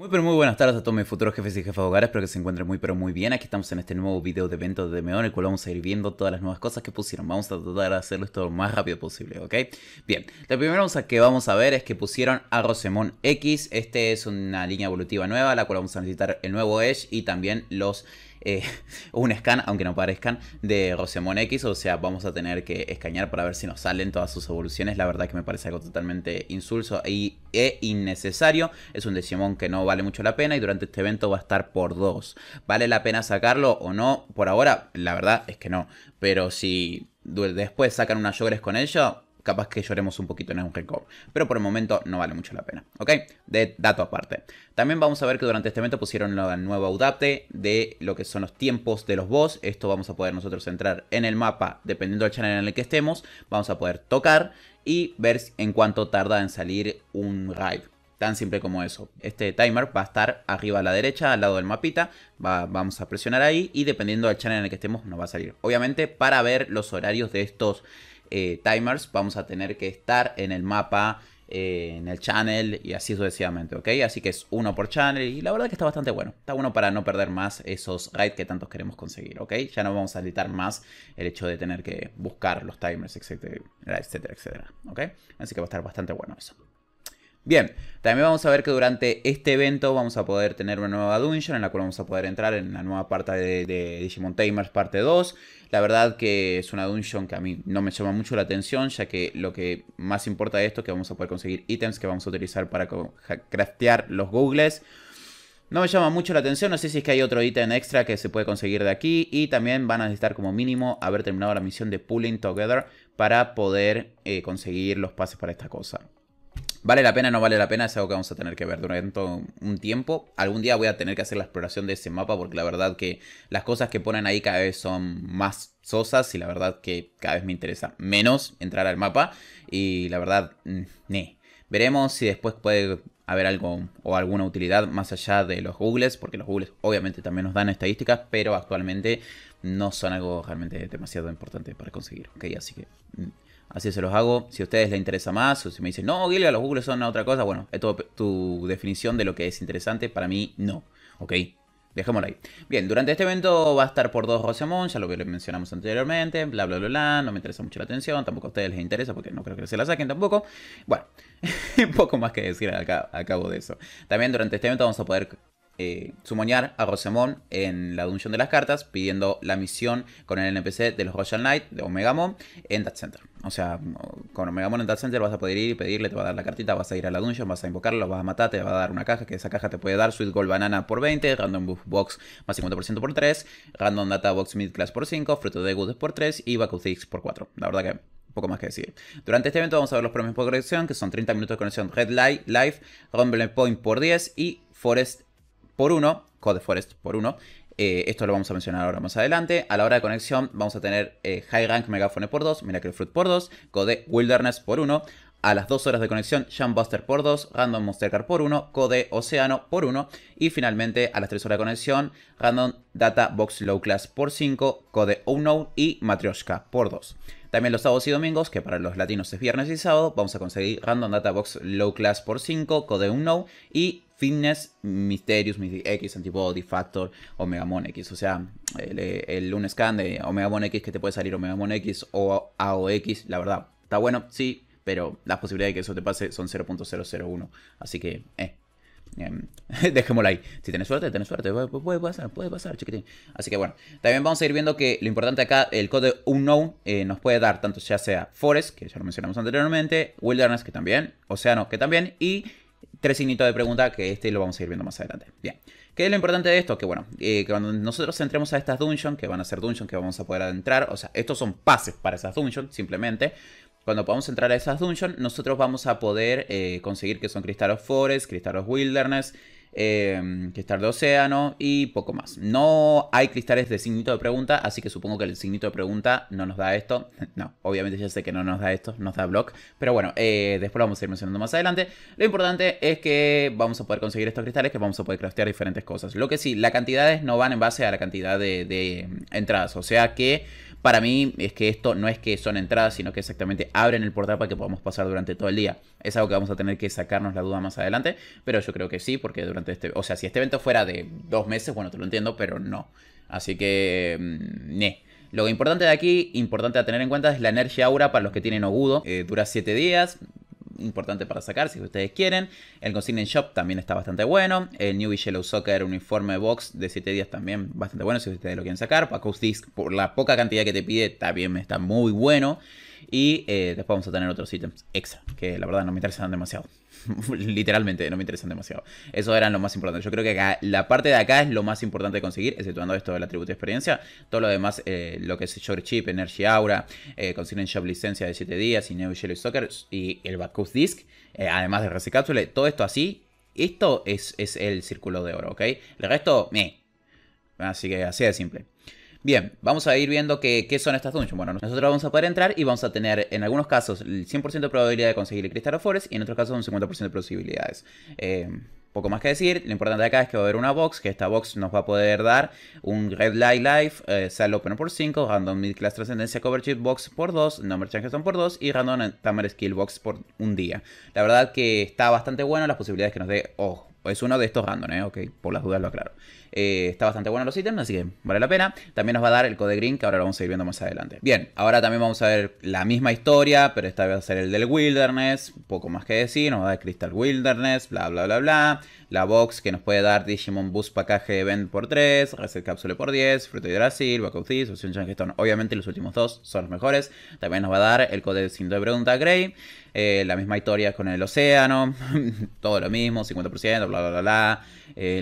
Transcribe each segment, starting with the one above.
Muy pero muy buenas tardes a todos mis futuros jefes y jefas de hogares, espero que se encuentren muy pero muy bien. Aquí estamos en este nuevo video de eventos de DMO en el cual vamos a ir viendo todas las nuevas cosas que pusieron. Vamos a tratar de hacerlo esto lo más rápido posible, ¿ok? Bien, la primera cosa que vamos a ver es que pusieron a Rosemon X. Este es una línea evolutiva nueva, la cual vamos a necesitar el nuevo Edge y también los eh, un scan, aunque no parezcan, de Rosemon X. O sea, vamos a tener que escanear para ver si nos salen todas sus evoluciones. La verdad que me parece algo totalmente insulso e, innecesario. Es un Decimon que no vale mucho la pena y durante este evento va a estar por dos. ¿Vale la pena sacarlo o no? Por ahora, la verdad es que no. Pero si después sacan unas Yogres con ella, capaz que lloremos un poquito en un record. Pero por el momento no vale mucho la pena, ¿ok? De dato aparte. También vamos a ver que durante este evento pusieron la nueva update de lo que son los tiempos de los boss. Esto vamos a poder nosotros entrar en el mapa, dependiendo del channel en el que estemos, vamos a poder tocar y ver en cuánto tarda en salir un raid. Tan simple como eso. Este timer va a estar arriba a la derecha, al lado del mapita. vamos a presionar ahí y dependiendo del channel en el que estemos nos va a salir. Obviamente para ver los horarios de estos eh, timers vamos a tener que estar en el mapa, eh, en el channel y así sucesivamente, ¿ok? Así que es uno por channel y la verdad que está bastante bueno. Está bueno para no perder más esos raids que tantos queremos conseguir, ¿ok? Ya no vamos a editar más el hecho de tener que buscar los timers, etcétera, etcétera, etcétera, ¿ok? Así que va a estar bastante bueno eso. Bien, también vamos a ver que durante este evento vamos a poder tener una nueva dungeon en la cual vamos a poder entrar en la nueva parte de, Digimon Tamers parte 2. La verdad que es una dungeon que a mí no me llama mucho la atención, ya que lo que más importa de esto es que vamos a poder conseguir ítems que vamos a utilizar para craftear los googles. No me llama mucho la atención, no sé si es que hay otro ítem extra que se puede conseguir de aquí. Y también van a necesitar como mínimo haber terminado la misión de Pulling Together para poder eh, conseguir los pases para esta cosa. ¿Vale la pena? ¿No vale la pena? Es algo que vamos a tener que ver durante un tiempo. Algún día voy a tener que hacer la exploración de ese mapa porque la verdad que las cosas que ponen ahí cada vez son más sosas y la verdad que cada vez me interesa menos entrar al mapa. Y la verdad, mm, ne. Veremos si después puede haber algo o alguna utilidad más allá de los googles, porque los googles obviamente también nos dan estadísticas, pero actualmente no son algo realmente demasiado importante para conseguir, ¿ok? Así que... Mm, Así se los hago. Si a ustedes les interesa más o si me dicen, no, Gilga, los Google son otra cosa. Bueno, es tu definición de lo que es interesante. Para mí, no. ¿Ok? Dejémoslo ahí. Bien, durante este evento va a estar por dos Rosemont, ya lo que mencionamos anteriormente, bla, bla, bla, bla, no me interesa mucho la atención, tampoco a ustedes les interesa porque no creo que se la saquen tampoco. Bueno, poco más que decir al, cabo de eso. También durante este evento vamos a poder eh, sumoñar a Rosemon en la Dungeon de las Cartas, pidiendo la misión con el NPC de los Royal Knight de Omegamon en That Center. O sea, con Omegamon en That Center vas a poder ir y pedirle, te va a dar la cartita, vas a ir a la Dungeon, vas a invocarlo, vas a matar, te va a dar una caja, que esa caja te puede dar Sweet Gold Banana por 20, Random Box más 50% por 3, Random Data Box Mid Class por 5, Fruto de Goods por 3 y Six por 4. La verdad que poco más que decir. Durante este evento vamos a ver los premios por conexión, que son 30 minutos de conexión Red Light, Life, Rumble Point por 10 y Forest por 1, Code Forest por 1. Eh, esto lo vamos a mencionar ahora más adelante. A la hora de conexión vamos a tener eh, High Rank Megafone por 2, Miracle Fruit por 2, Code Wilderness por 1. A las 2 horas de conexión, Buster por 2, Random Monster Car por 1, Code Océano por 1 y finalmente a las 3 horas de conexión, Random Data Box Low Class por 5, Code Unknown y Matryoshka por 2. También los sábados y domingos, que para los latinos es viernes y sábado, vamos a conseguir Random Data Box Low Class por 5, Code Unknown y Fitness Mysterious X, Antibody Factor, Omegamon X. O sea, el, lunes scan de Omegamon X que te puede salir Mon X o AOX, la verdad. Está bueno, sí, pero las posibilidades de que eso te pase son 0.001. Así que, eh. Em, dejémoslo ahí. Si tenés suerte, tenés suerte. Puede pasar, puede pasar, chiquitín. Así que bueno. También vamos a ir viendo que lo importante acá, el code unknown eh, nos puede dar tanto ya sea forest, que ya lo mencionamos anteriormente, wilderness, que también, océano, que también, y tres signitos de pregunta que este lo vamos a ir viendo más adelante. Bien. ¿Qué es lo importante de esto? Que bueno, eh, cuando nosotros entremos a estas dungeons, que van a ser dungeons que vamos a poder adentrar o sea, estos son pases para esas dungeons, simplemente cuando podamos entrar a esas dungeons, nosotros vamos a poder eh, conseguir que son cristales Forest, cristales Wilderness, eh, Cristal de Océano y poco más. No hay cristales de signito de pregunta, así que supongo que el signito de pregunta no nos da esto. No, obviamente ya sé que no nos da esto, nos da block. Pero bueno, eh, después lo vamos a ir mencionando más adelante. Lo importante es que vamos a poder conseguir estos cristales, que vamos a poder craftear diferentes cosas. Lo que sí, las cantidades no van en base a la cantidad de em, entradas, o sea que... Para mí es que esto no es que son entradas, sino que exactamente abren el portal para que podamos pasar durante todo el día. Es algo que vamos a tener que sacarnos la duda más adelante, pero yo creo que sí, porque durante este... O sea, si este evento fuera de dos meses, bueno, te lo entiendo, pero no. Así que... Mm, ne. Lo importante de aquí, importante a tener en cuenta, es la energía aura para los que tienen ogudo. Eh, dura 7 días, importante para sacar si ustedes quieren. El consignen Shop también está bastante bueno. El New Yellow Soccer uniforme box de 7 días también bastante bueno si ustedes lo quieren sacar. Disc por la poca cantidad que te pide también está muy bueno. Y eh, después vamos a tener otros ítems extra, que la verdad no me interesan demasiado. Literalmente, no me interesan demasiado. Eso eran lo más importante. Yo creo que la parte de acá es lo más importante de conseguir, exceptuando esto del atributo de experiencia. Todo lo demás, eh, lo que es Short Chip, Energy Aura, eh, consiguen Licencia de 7 días y Neo Soccer y el Backup Disc, eh, además de Cápsule, todo esto así. Esto es, es, el círculo de oro, ¿ok? El resto, meh. Así que así de simple. Bien, vamos a ir viendo qué son estas dungeons. Bueno, nosotros vamos a poder entrar y vamos a tener en algunos casos el 100% de probabilidad de conseguir el Crystal of Forest y en otros casos un 50% de posibilidades. Eh, poco más que decir, lo importante acá es que va a haber una box, que esta box nos va a poder dar un Red Light Life, eh, Sal Opener por 5, Random Mid Class Transcendencia Cover Chip Box por 2, Number son por 2 y Random Tamer Skill Box por un día. La verdad que está bastante bueno las posibilidades que nos dé, ojo. Es uno de estos random, ¿eh? Ok, por las dudas lo aclaro. Eh, está bastante bueno los ítems, así que vale la pena. También nos va a dar el code green, que ahora lo vamos a ir viendo más adelante. Bien, ahora también vamos a ver la misma historia, pero esta vez va a ser el del Wilderness. Poco más que decir, nos va a dar Crystal Wilderness, bla, bla, bla, bla. La box que nos puede dar Digimon Boost Package Event por 3, Reset Capsule por 10, Fruto de Brasil, Back of Ocean Obviamente los últimos dos son los mejores. También nos va a dar el code sin de pregunta Grey. Eh, la misma historia con el océano, todo lo mismo, 50%, eh, la la la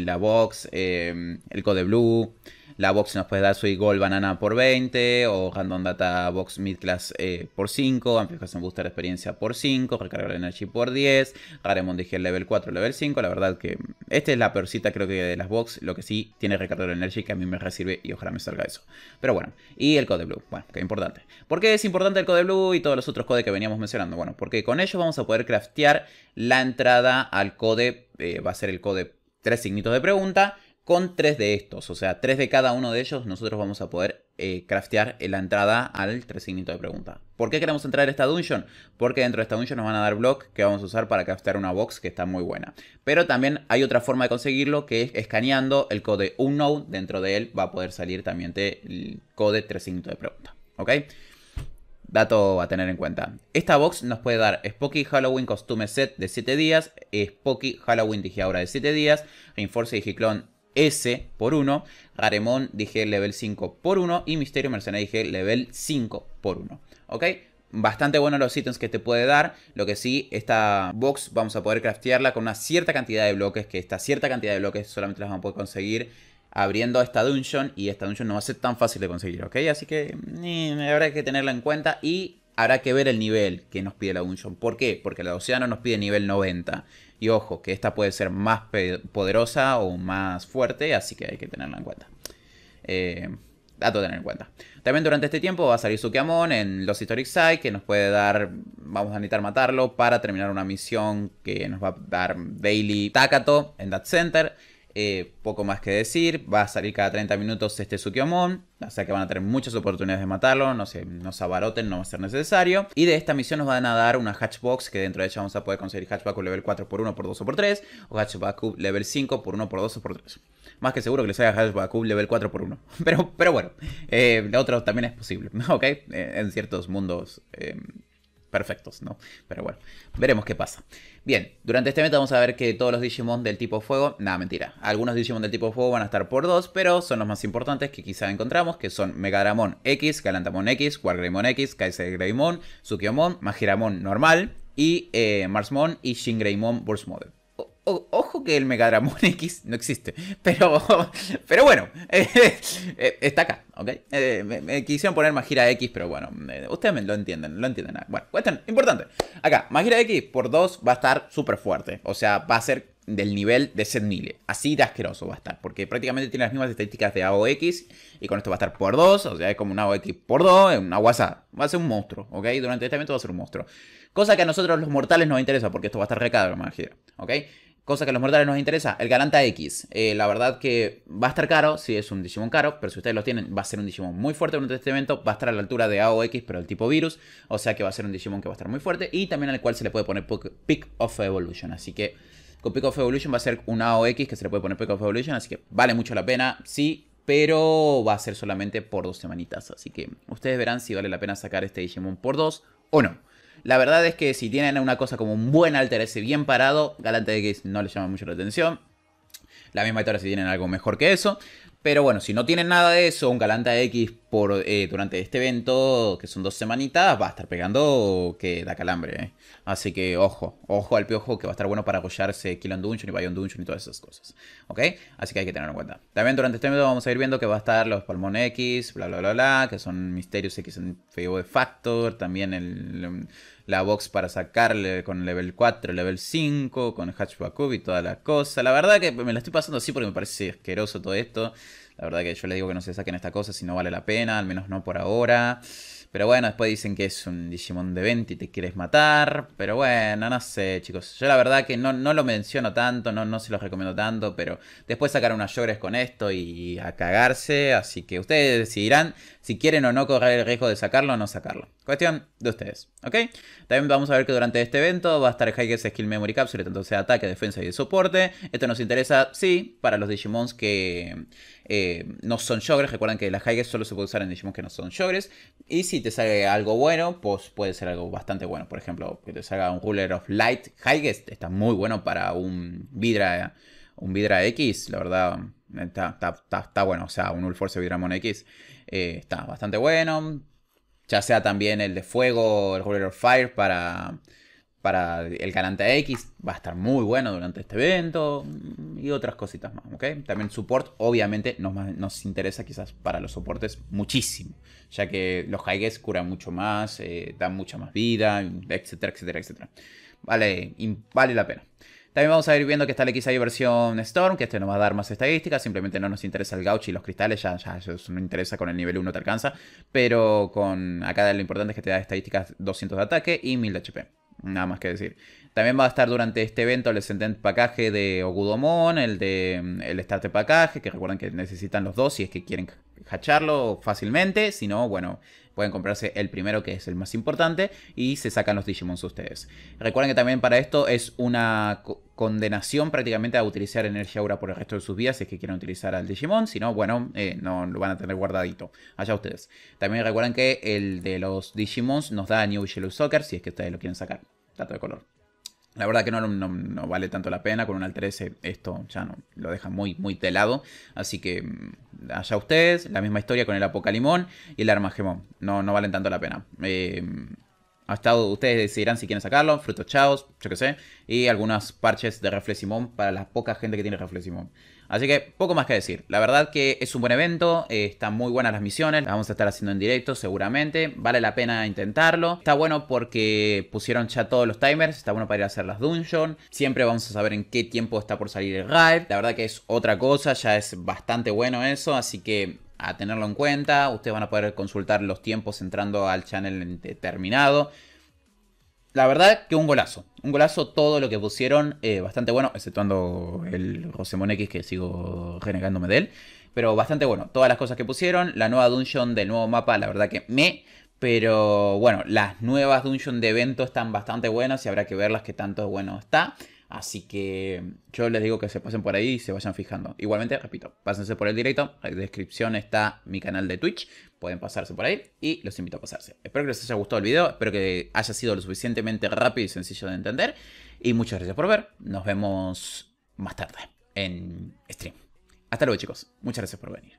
la box eh, el Code Blue, la box nos puede dar su Gold Banana por 20, o Random Data Box Mid Class eh, por 5, Amplificación Booster Experiencia por 5, Recargar Energy por 10, Raremon el Level 4, Level 5. La verdad que esta es la peorcita creo que de las box, lo que sí tiene Recargar Energy que a mí me recibe y ojalá me salga eso. Pero bueno, y el Code Blue, bueno, que importante. ¿Por qué es importante el Code Blue y todos los otros codes que veníamos mencionando? Bueno, porque con ellos vamos a poder craftear la entrada al code, eh, va a ser el code tres signitos de pregunta con tres de estos, o sea, tres de cada uno de ellos, nosotros vamos a poder eh, craftear la entrada al tres signitos de pregunta. ¿Por qué queremos entrar a esta dungeon? Porque dentro de esta dungeon nos van a dar block que vamos a usar para craftear una box que está muy buena. Pero también hay otra forma de conseguirlo que es escaneando el code unknown. Dentro de él va a poder salir también el code tres signitos de pregunta. ¿Ok? Dato a tener en cuenta. Esta box nos puede dar Spooky Halloween Costume Set de 7 días, Spooky Halloween Digiaura de 7 días, Reinforce Digiclone S por 1. Garemon dije level 5 por 1. Y Misterio Mercenario dije level 5 por 1. ¿Ok? Bastante buenos los ítems que te puede dar. Lo que sí, esta box vamos a poder craftearla con una cierta cantidad de bloques. Que esta cierta cantidad de bloques solamente las vamos a poder conseguir abriendo esta dungeon. Y esta dungeon no va a ser tan fácil de conseguir, ¿ok? Así que mm, habrá que tenerla en cuenta. Y habrá que ver el nivel que nos pide la dungeon. ¿Por qué? Porque la Oceano nos pide nivel 90. Y ojo, que esta puede ser más poderosa o más fuerte, así que hay que tenerla en cuenta. Eh, dato a tener en cuenta. También durante este tiempo va a salir Sukiamon en los Historic Side, que nos puede dar, vamos a necesitar matarlo para terminar una misión que nos va a dar Bailey Takato en That Center. Eh, poco más que decir, va a salir cada 30 minutos este Sukiomon, o sea que van a tener muchas oportunidades de matarlo, no se, no sabaroten, no va a ser necesario. Y de esta misión nos van a dar una Hatchbox, que dentro de ella vamos a poder conseguir Hatchback level 4 por 1 por 2 o por 3, o Hatchback level 5 por 1 por 2 o por 3. Más que seguro que les salga Hatchback level 4 por 1. Pero, bueno, eh, la otra también es posible, ¿ok? Eh, en ciertos mundos perfectos, ¿no? Pero bueno, veremos qué pasa. Bien, durante este meta vamos a ver que todos los Digimon del tipo fuego, nada, mentira. Algunos Digimon del tipo fuego van a estar por dos, pero son los más importantes que quizá encontramos, que son Megadramon X, Galantamon X, Wargreymon X, Greymon, Sukiomon, Magiramon normal, y eh, Marsmon y Shingreymon Burst Model ojo que el Megadramon X no existe. Pero, pero bueno, eh, eh, está acá, ¿ok? Eh, me, quisieron poner Magira X, pero bueno, ustedes me lo entienden, lo entienden. Bueno, cuestión importante. Acá, Magira X por 2 va a estar súper fuerte. O sea, va a ser del nivel de Sednile. Así de asqueroso va a estar. Porque prácticamente tiene las mismas estadísticas de AOX. Y con esto va a estar por 2. O sea, es como un AOX por 2. Es una WhatsApp. Va a ser un monstruo. ¿Ok? Durante este momento va a ser un monstruo. Cosa que a nosotros los mortales nos interesa. Porque esto va a estar recado, Magira, ¿Ok? cosa que a los mortales nos interesa, el Galanta X. Eh, la verdad que va a estar caro, si es un Digimon caro, pero si ustedes lo tienen, va a ser un Digimon muy fuerte durante este evento. Va a estar a la altura de AOX, pero el tipo virus. O sea que va a ser un Digimon que va a estar muy fuerte. Y también al cual se le puede poner Pick of Evolution. Así que con Pick of Evolution va a ser un AOX que se le puede poner Pick of Evolution. Así que vale mucho la pena, sí. Pero va a ser solamente por dos semanitas. Así que ustedes verán si vale la pena sacar este Digimon por dos o no. La verdad es que si tienen una cosa como un buen alter ese bien parado, Galante X no les llama mucho la atención. La misma historia si tienen algo mejor que eso. Pero bueno, si no tienen nada de eso, un Galanta X por, eh, durante este evento, que son dos semanitas, va a estar pegando que da calambre. Eh. Así que ojo, ojo al piojo, que va a estar bueno para apoyarse Kill on Dungeon y Bayon Dungeon y todas esas cosas. ¿Ok? Así que hay que tenerlo en cuenta. También durante este evento vamos a ir viendo que va a estar los Palmón X, bla, bla, bla, bla, que son Misterios X en Feo de Factor, también el, la box para sacarle con level 4, level 5, con Hatchback y toda la cosa. La verdad que me la estoy pasando así porque me parece asqueroso todo esto. La verdad que yo les digo que no se saquen esta cosa si no vale la pena, al menos no por ahora. Pero bueno, después dicen que es un Digimon de 20 y te quieres matar. Pero bueno, no sé, chicos. Yo la verdad que no, no lo menciono tanto, no, no se los recomiendo tanto. Pero después sacar unas llores con esto y a cagarse. Así que ustedes decidirán si quieren o no correr el riesgo de sacarlo o no sacarlo. Cuestión de ustedes, ¿ok? También vamos a ver que durante este evento va a estar Hikers Skill Memory Capsule, tanto sea ataque, defensa y de soporte. Esto nos interesa, sí, para los Digimons que eh, no son Jogres. Recuerden que las Haiges solo se pueden usar en Digimon que no son Jogres. Y si te sale algo bueno, pues puede ser algo bastante bueno. Por ejemplo, que te salga un Ruler of Light Haiges. Está muy bueno para un Vidra, un Vidra X. La verdad, está, bueno. O sea, un Ulforce Vidramon X. Eh, está bastante bueno. Ya sea también el de fuego, el Ruler of Fire para para el Galanta X va a estar muy bueno durante este evento mm, y otras cositas más, ¿ok? También support, obviamente, nos, nos interesa quizás para los soportes muchísimo, ya que los Highgues curan mucho más, eh, dan mucha más vida, etcétera, etcétera, etcétera. Vale, vale la pena. También vamos a ir viendo que está el XI versión Storm, que este nos va a dar más estadísticas, simplemente no nos interesa el gaucho y los cristales, ya, ya eso no interesa, con el nivel 1 te alcanza, pero con acá lo importante es que te da estadísticas 200 de ataque y 1000 de HP. Nada más que decir. También va a estar durante este evento el ascendente Package de Ogudomon, el de mm, el de Package, que recuerden que necesitan los dos si es que quieren hacharlo fácilmente, si no, bueno, pueden comprarse el primero que es el más importante y se sacan los Digimons ustedes. Recuerden que también para esto es una condenación prácticamente a utilizar energía aura por el resto de sus vidas si es que quieren utilizar al Digimon, si no, bueno, eh, no lo van a tener guardadito. Allá ustedes. También recuerden que el de los Digimons nos da New Yellow Soccer si es que ustedes lo quieren sacar. Dato de color. La verdad que no, no, vale tanto la pena, con un alter S esto ya no, lo deja muy, muy telado, así que mm, allá ustedes. La misma historia con el Apocalimón y el armagemón, No, no valen tanto la pena. Eh, estado ustedes decidirán si quieren sacarlo, frutos chaos, yo que sé, y algunas parches de simón para la poca gente que tiene simón Así que poco más que decir. La verdad que es un buen evento, eh, están muy buenas las misiones, las vamos a estar haciendo en directo seguramente, vale la pena intentarlo. Está bueno porque pusieron ya todos los timers, está bueno para ir a hacer las dungeons, Siempre vamos a saber en qué tiempo está por salir el raid. La verdad que es otra cosa, ya es bastante bueno eso, así que a tenerlo en cuenta. Ustedes van a poder consultar los tiempos entrando al channel determinado la verdad que un golazo. Un golazo todo lo que pusieron, eh, bastante bueno, exceptuando el Rosemon X que sigo renegándome de él. Pero bastante bueno, todas las cosas que pusieron, la nueva dungeon del nuevo mapa, la verdad que me... Pero bueno, las nuevas dungeons de evento están bastante buenas y habrá que verlas que tanto bueno está. Así que yo les digo que se pasen por ahí y se vayan fijando. Igualmente, repito, pásense por el directo. En la descripción está mi canal de Twitch. Pueden pasarse por ahí y los invito a pasarse. Espero que les haya gustado el video. Espero que haya sido lo suficientemente rápido y sencillo de entender. Y muchas gracias por ver. Nos vemos más tarde en stream. Hasta luego, chicos. Muchas gracias por venir.